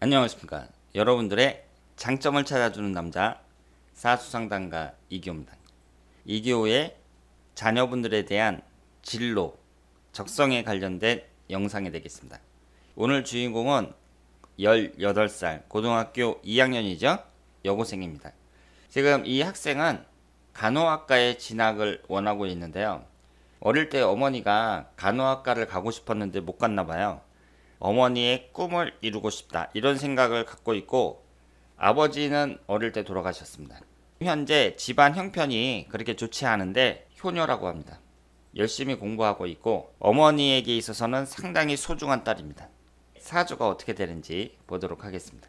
안녕하십니까. 여러분들의 장점을 찾아주는 남자 사수상담가 이기호입니다. 이기호의 자녀분들에 대한 진로, 적성에 관련된 영상이 되겠습니다. 오늘 주인공은 18살 고등학교 2학년이죠. 여고생입니다. 지금 이 학생은 간호학과에 진학을 원하고 있는데요. 어릴 때 어머니가 간호학과를 가고 싶었는데 못 갔나 봐요. 어머니의 꿈을 이루고 싶다. 이런 생각을 갖고 있고 아버지는 어릴 때 돌아가셨습니다. 현재 집안 형편이 그렇게 좋지 않은데 효녀라고 합니다. 열심히 공부하고 있고 어머니에게 있어서는 상당히 소중한 딸입니다. 사주가 어떻게 되는지 보도록 하겠습니다.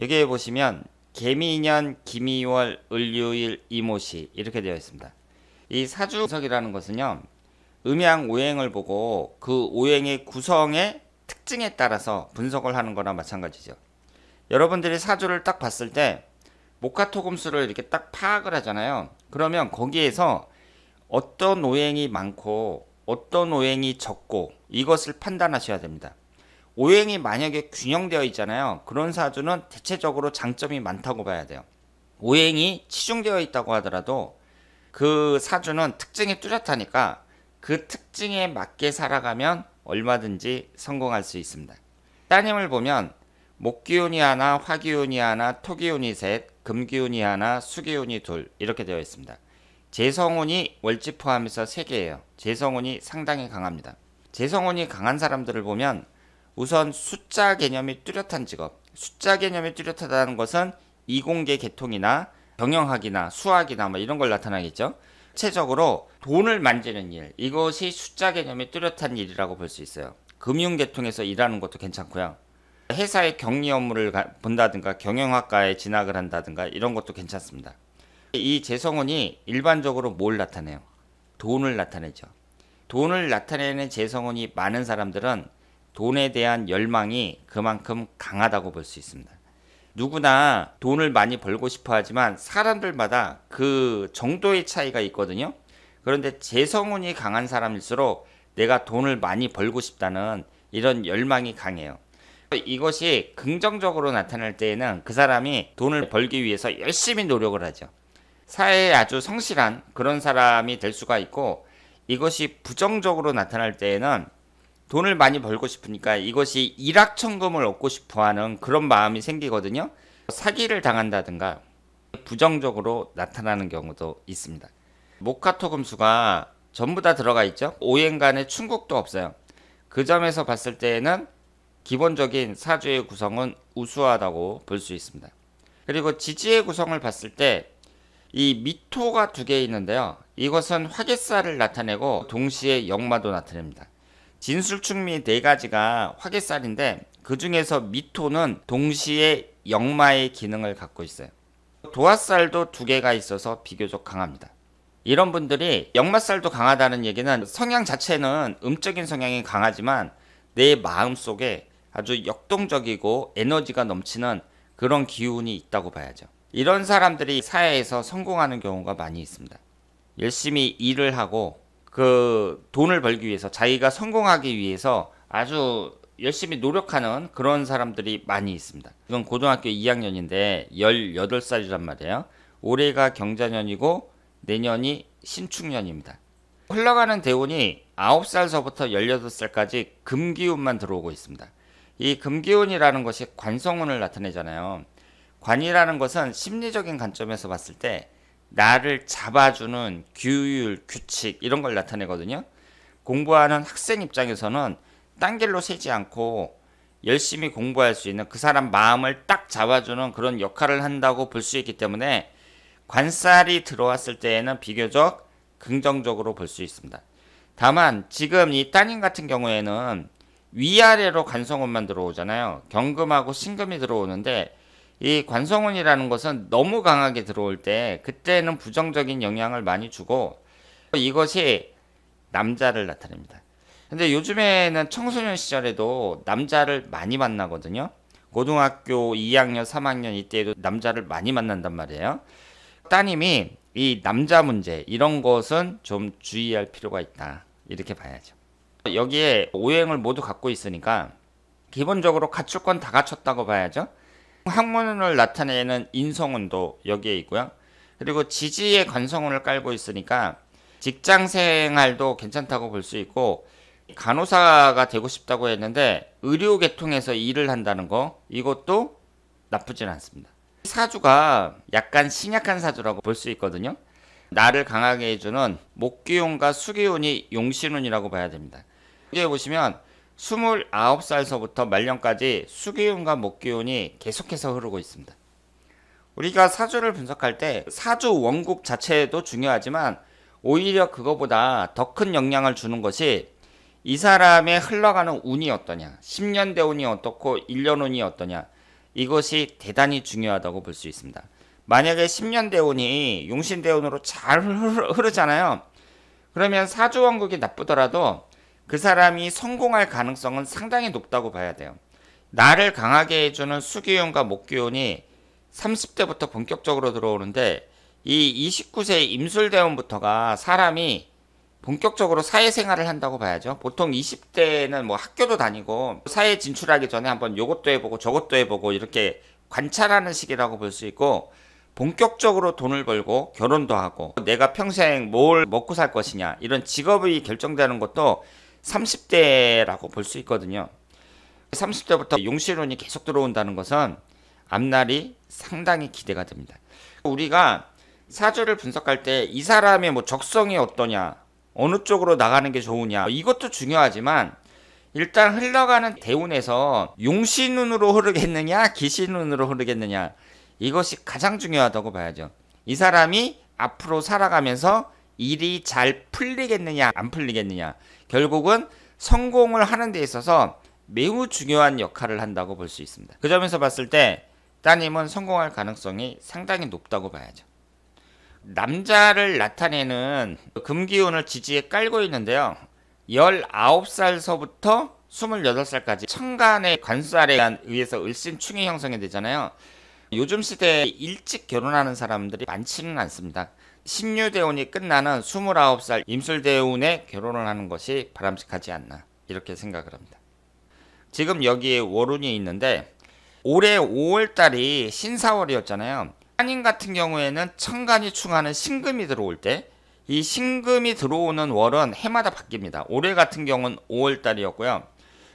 여기에 보시면 개미년 김이월 을유일 이모시 이렇게 되어 있습니다. 이 사주 석이라는 것은요. 음양 오행을 보고 그 오행의 구성에 특징에 따라서 분석을 하는 거나 마찬가지죠. 여러분들이 사주를 딱 봤을 때 모카토금수를 이렇게 딱 파악을 하잖아요. 그러면 거기에서 어떤 오행이 많고 어떤 오행이 적고 이것을 판단하셔야 됩니다. 오행이 만약에 균형되어 있잖아요. 그런 사주는 대체적으로 장점이 많다고 봐야 돼요. 오행이 치중되어 있다고 하더라도 그 사주는 특징이 뚜렷하니까 그 특징에 맞게 살아가면 얼마든지 성공할 수 있습니다. 따님을 보면 목기운이 하나, 화기운이 하나, 토기운이 셋, 금기운이 하나, 수기운이 둘 이렇게 되어 있습니다. 재성운이 월지 포함해서 3개예요. 재성운이 상당히 강합니다. 재성운이 강한 사람들을 보면 우선 숫자 개념이 뚜렷한 직업, 숫자 개념이 뚜렷하다는 것은 이공계 계통이나 경영학이나 수학이나 뭐 이런 걸 나타나겠죠. 실체적으로 돈을 만지는 일 이것이 숫자 개념이 뚜렷한 일이라고 볼 수 있어요. 금융계통에서 일하는 것도 괜찮고요. 회사의 격리 업무를 본다든가 경영학과에 진학을 한다든가 이런 것도 괜찮습니다. 이재성운이 일반적으로 뭘 나타내요? 돈을 나타내죠. 돈을 나타내는 재성운이 많은 사람들은 돈에 대한 열망이 그만큼 강하다고 볼 수 있습니다. 누구나 돈을 많이 벌고 싶어 하지만 사람들마다 그 정도의 차이가 있거든요. 그런데 재성운이 강한 사람일수록 내가 돈을 많이 벌고 싶다는 이런 열망이 강해요. 이것이 긍정적으로 나타날 때에는 그 사람이 돈을 벌기 위해서 열심히 노력을 하죠. 사회에 아주 성실한 그런 사람이 될 수가 있고 이것이 부정적으로 나타날 때에는 돈을 많이 벌고 싶으니까 이것이 일확천금을 얻고 싶어하는 그런 마음이 생기거든요. 사기를 당한다든가 부정적으로 나타나는 경우도 있습니다. 모카토금수가 전부 다 들어가 있죠. 오행간의 충국도 없어요. 그 점에서 봤을 때에는 기본적인 사주의 구성은 우수하다고 볼 수 있습니다. 그리고 지지의 구성을 봤을 때 이 미토가 두 개 있는데요. 이것은 화개살을 나타내고 동시에 역마도 나타냅니다. 진술충미 네 가지가 화개살인데 그 중에서 미토는 동시에 역마의 기능을 갖고 있어요. 도화살도 두 개가 있어서 비교적 강합니다. 이런 분들이 역마살도 강하다는 얘기는 성향 자체는 음적인 성향이 강하지만 내 마음 속에 아주 역동적이고 에너지가 넘치는 그런 기운이 있다고 봐야죠. 이런 사람들이 사회에서 성공하는 경우가 많이 있습니다. 열심히 일을 하고 그 돈을 벌기 위해서 자기가 성공하기 위해서 아주 열심히 노력하는 그런 사람들이 많이 있습니다. 이건 고등학교 2학년인데 18살이란 말이에요. 올해가 경자년이고 내년이 신축년입니다. 흘러가는 대운이 9살서부터 18살까지 금기운만 들어오고 있습니다. 이 금기운이라는 것이 관성운을 나타내잖아요. 관이라는 것은 심리적인 관점에서 봤을 때 나를 잡아주는 규율, 규칙 이런 걸 나타내거든요. 공부하는 학생 입장에서는 딴 길로 세지 않고 열심히 공부할 수 있는 그 사람 마음을 딱 잡아주는 그런 역할을 한다고 볼 수 있기 때문에 관살이 들어왔을 때에는 비교적 긍정적으로 볼 수 있습니다. 다만 지금 이 따님 같은 경우에는 위아래로 관성운만 들어오잖아요. 경금하고 신금이 들어오는데 이 관성운이라는 것은 너무 강하게 들어올 때 그때는 부정적인 영향을 많이 주고 이것이 남자를 나타냅니다. 근데 요즘에는 청소년 시절에도 남자를 많이 만나거든요. 고등학교 2학년, 3학년 이때에도 남자를 많이 만난단 말이에요. 따님이 이 남자 문제 이런 것은 좀 주의할 필요가 있다. 이렇게 봐야죠. 여기에 오행을 모두 갖고 있으니까 기본적으로 갖출 건 다 갖췄다고 봐야죠. 항문을 나타내는 인성운도 여기에 있고요. 그리고 지지의 관성운을 깔고 있으니까 직장 생활도 괜찮다고 볼 수 있고 간호사가 되고 싶다고 했는데 의료 계통에서 일을 한다는 거 이것도 나쁘진 않습니다. 사주가 약간 신약한 사주라고 볼 수 있거든요. 나를 강하게 해주는 목기운과 수기운이 용신운이라고 봐야 됩니다. 여기 보시면 2 9아홉 살서부터 말년까지 수기운과 목기운이 계속해서 흐르고 있습니다. 우리가 사주를 분석할 때 사주 원국 자체도 중요하지만 오히려 그거보다 더 큰 영향을 주는 것이 이 사람의 흘러가는 운이 어떠냐, 10년 대운이 어떻고 1년 운이 어떠냐, 이것이 대단히 중요하다고 볼 수 있습니다. 만약에 10년 대운이 용신 대운으로 잘 흐르잖아요. 그러면 사주 원국이 나쁘더라도 그 사람이 성공할 가능성은 상당히 높다고 봐야 돼요. 나를 강하게 해주는 수기운과 목기운이 30대부터 본격적으로 들어오는데 이 29세 임술대원부터가 사람이 본격적으로 사회생활을 한다고 봐야죠. 보통 20대는 뭐 학교도 다니고 사회 진출하기 전에 한번 요것도 해보고 저것도 해보고 이렇게 관찰하는 시기라고 볼 수 있고 본격적으로 돈을 벌고 결혼도 하고 내가 평생 뭘 먹고 살 것이냐 이런 직업이 결정되는 것도 30대라고 볼 수 있거든요. 30대부터 용시론이 계속 들어온다는 것은 앞날이 상당히 기대가 됩니다. 우리가 사주를 분석할 때 이 사람의 뭐 적성이 어떠냐, 어느 쪽으로 나가는 게 좋으냐, 이것도 중요하지만 일단 흘러가는 대운에서 용신운으로 흐르겠느냐, 기신운으로 흐르겠느냐, 이것이 가장 중요하다고 봐야죠. 이 사람이 앞으로 살아가면서 일이 잘 풀리겠느냐 안 풀리겠느냐 결국은 성공을 하는 데 있어서 매우 중요한 역할을 한다고 볼 수 있습니다. 그 점에서 봤을 때 따님은 성공할 가능성이 상당히 높다고 봐야죠. 남자를 나타내는 금기운을 지지에 깔고 있는데요. 19살서부터 28살까지 천간의 관살에 의해서 을신충이 형성이 되잖아요. 요즘 시대에 일찍 결혼하는 사람들이 많지는 않습니다. 신유대운이 끝나는 29살 임술대운에 결혼을 하는 것이 바람직하지 않나 이렇게 생각을 합니다. 지금 여기에 월운이 있는데 올해 5월달이 신사월이었잖아요. 한인 같은 경우에는 천간이 충하는 신금이 들어올 때 이 신금이 들어오는 월은 해마다 바뀝니다. 올해 같은 경우는 5월달이었고요.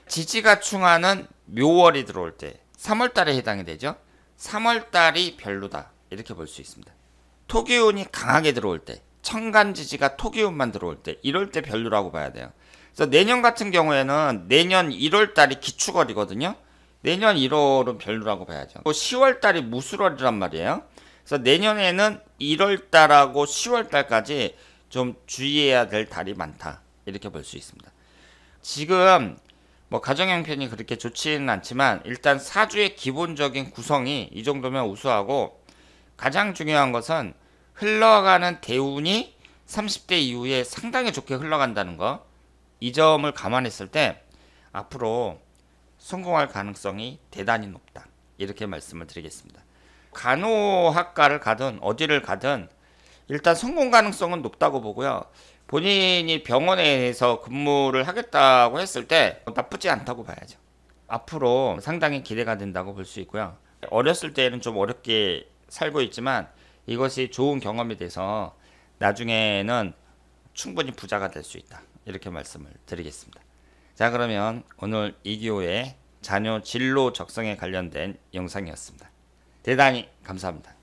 지지가 충하는 묘월이 들어올 때 3월달에 해당이 되죠. 3월달이 별로다 이렇게 볼 수 있습니다. 토기운이 강하게 들어올 때 천간지지가 토기운만 들어올 때 이럴 때 별로라고 봐야 돼요. 그래서 내년 같은 경우에는 내년 1월달이 기축월이거든요. 내년 1월은 별로라고 봐야죠. 10월달이 무술월이란 말이에요. 그래서 내년에는 1월달하고 10월달까지 좀 주의해야 될 달이 많다 이렇게 볼 수 있습니다. 지금 뭐 가정 형편이 그렇게 좋지는 않지만 일단 사주의 기본적인 구성이 이 정도면 우수하고 가장 중요한 것은 흘러가는 대운이 30대 이후에 상당히 좋게 흘러간다는 거. 이 점을 감안했을 때 앞으로 성공할 가능성이 대단히 높다. 이렇게 말씀을 드리겠습니다. 간호학과를 가든 어디를 가든 일단 성공 가능성은 높다고 보고요. 본인이 병원에서 근무를 하겠다고 했을 때 나쁘지 않다고 봐야죠. 앞으로 상당히 기대가 된다고 볼 수 있고요. 어렸을 때는 좀 어렵게 살고 있지만 이것이 좋은 경험이 돼서 나중에는 충분히 부자가 될 수 있다. 이렇게 말씀을 드리겠습니다. 자, 그러면 오늘 2기호의 자녀 진로 적성에 관련된 영상이었습니다. 대단히 감사합니다.